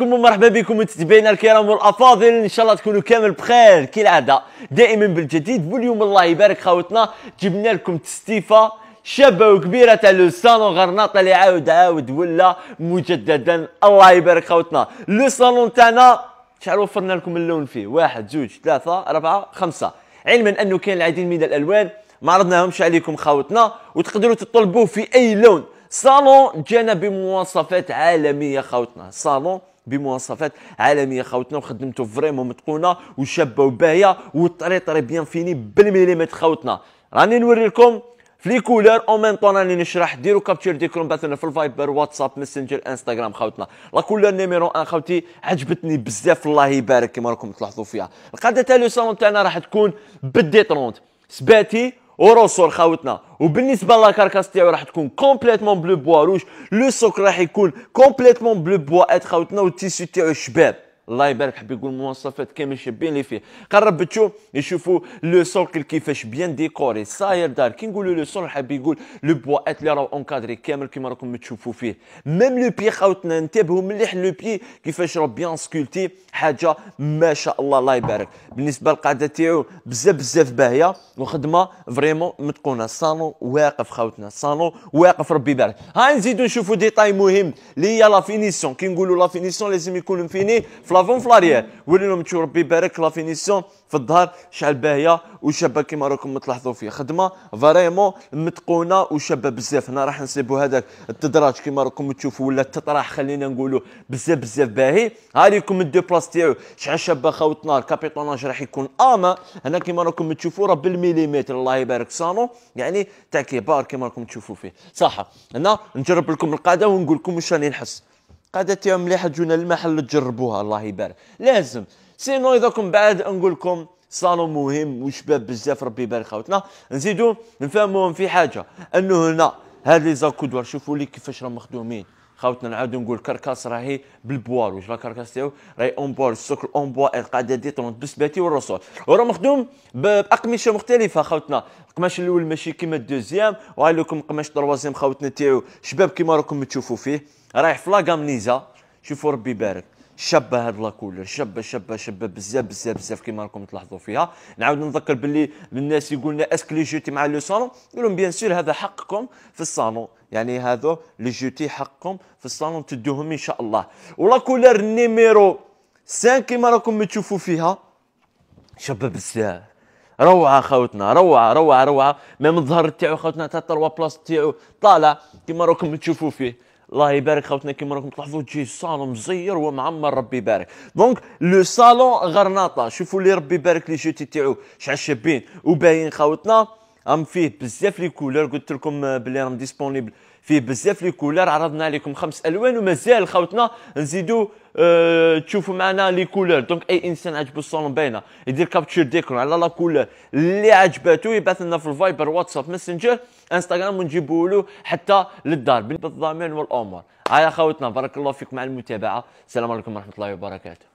بكم ومرحبا بكم متتبعينا الكرام والافاضل ان شاء الله تكونوا كامل بخير كالعاده دائما بالجديد واليوم الله يبارك خاوتنا جبنا لكم تستيفه شابه وكبيره تاع لو صالون غرناطه اللي عاود عاود ولا مجددا الله يبارك خاوتنا لو صالون تاعنا شحال وفرنا لكم اللون فيه واحد زوج ثلاثه اربعه خمسه علما انه كان العديد من الالوان ما عرضناهمش عليكم خاوتنا وتقدروا تطلبوه في اي لون صالون جانا بمواصفات عالميه خاوتنا صالون بمواصفات عالميه خاوتنا وخدمته فريمون متقونه وشابه وباهيه وطري طري بيان فيني بالمليمتر خاوتنا راني نوري لكم في لي كولور اون ميم طون راني نشرح ديروا كابتشر ديكرون بعثونا في الفايبر واتساب ماسنجر انستغرام خاوتنا لا كولور نيميرو ان خاوتي عجبتني بزاف الله يبارك كما راكم تلاحظوا فيها القاده تاع لو صالون تاعنا راح تكون بدي 30 سباتي وروسور خاوتنا وبالنسبه لاكاركاس تاعو راح تكون كومبليتمون بلو بوا روج لو سوك راح يكون كومبليتمون بلو بوا ات خاوتنا والتيسيو تاعو شباب الله يبارك حب يقول مواصفات كامل شابين اللي فيه قرب تشوف يشوفوا لو سول كيفاش بيان ديكوري صاير دار كي نقولوا لو سول حبي يقول لو ات اللي راهو اونكادري كامل كيما راكم تشوفوا فيه ميم لو بي خاوتنا انتبهوا مليح لو بي كيفاش راه بيان سكولتي حاجه ما شاء الله الله يبارك بالنسبه للقاعده تاعو بزاف بزاف باهيه وخدمه فريمون متقونه صالون واقف خاوتنا صالون واقف ربي يبارك هاي نزيدو نشوفوا ديتاي مهم اللي هي لا فينيسيون كي نقولوا لا فينيسيون لازم يكون مفيني في لافون فلاريير لهم تشوف ربي يبارك لا فينيسيون في الظهر شحال باهيه وشابه كيما راكم تلاحظوا فيها خدمه فريمون متقونه وشابه بزاف هنا راح نسيبوا هذاك التدراج كيما راكم تشوفوا ولا التطراح خلينا نقولوا بزاف بزاف باهي ها ليكم الدو بلاس تاعو شحال شابه نار كابيتوناج راح يكون اما هنا كيما راكم تشوفوا راه بالمليمتر الله يبارك صانو يعني تاع كبار كيما راكم تشوفوا فيه صح هنا نجرب لكم القاعده ونقول لكم واش راني نحس قادت يوم مليحه تجونا المحل تجربوها الله يبارك لازم سينو كنت بعد نقول لكم صالون مهم وشباب بزاف ربي يبارك خاوتنا نزيدو نفهموهم في حاجه انه هنا هاد لي زاكودوار شوفوا لي كيفاش راهم مخدومين خاوتنا نعاودو نقول كركاس راهي بالبوار واش الكركاس تاعو راهي اون بوار السكر اون بوار القاعده ديترونت بسباتي والرسول وراه مخدوم باقمشه مختلفه خاوتنا القماش الاول ماشي كيما الدوزيام وهاي لكم قماش تروازيام خاوتنا تاعو شباب كيما راكم تشوفوا فيه رايح في لاكامنيزا شوفوا ربي يبارك شابه هاد لاكولور شابه شابه شابه بزاف بزاف بزاف كيما راكم تلاحظوا فيها نعاود نذكر باللي الناس يقول لنا اسك لي جوتي مع لو صالون نقول لهم بيان سور هذا حقكم في الصالون يعني هذا لي جوتي حقكم في الصالون تدوهم ان شاء الله ولاكولور نيميرو 5 كيما راكم تشوفوا فيها شابه بزاف روعه خاوتنا روعه روعه روعه ميم الظهر تاعو خاوتنا تاع 3 بلاص تاعو طالع كيما راكم تشوفوا فيه الله يبارك خوتنا كيما راكم تلاحظوا تجي الصالون مزير ومعمر ربي يبارك دونك لو صالون غرناطه شوفوا لي ربي يبارك لي جوتي تاعو شحال شابين وباين خوتنا ام فيه بزاف لي كولور قلت لكم آه، بلي راهم ديسبونيبل فيه بزاف لي كولور عرضنا لكم خمس الوان ومازال خوتنا نزيدو أه تشوفوا معنا لي كولور دونك اي انسان عجبو الصالون باينه يدير كابتشر ديكور على لا كولور اللي عجباتو يبعث لنا في الفايبر واتساب ماسنجر انستغرام ونجيبو له حتى للدار بالضمان والامور هيا خوتنا بارك الله فيكم على المتابعه السلام عليكم ورحمه الله وبركاته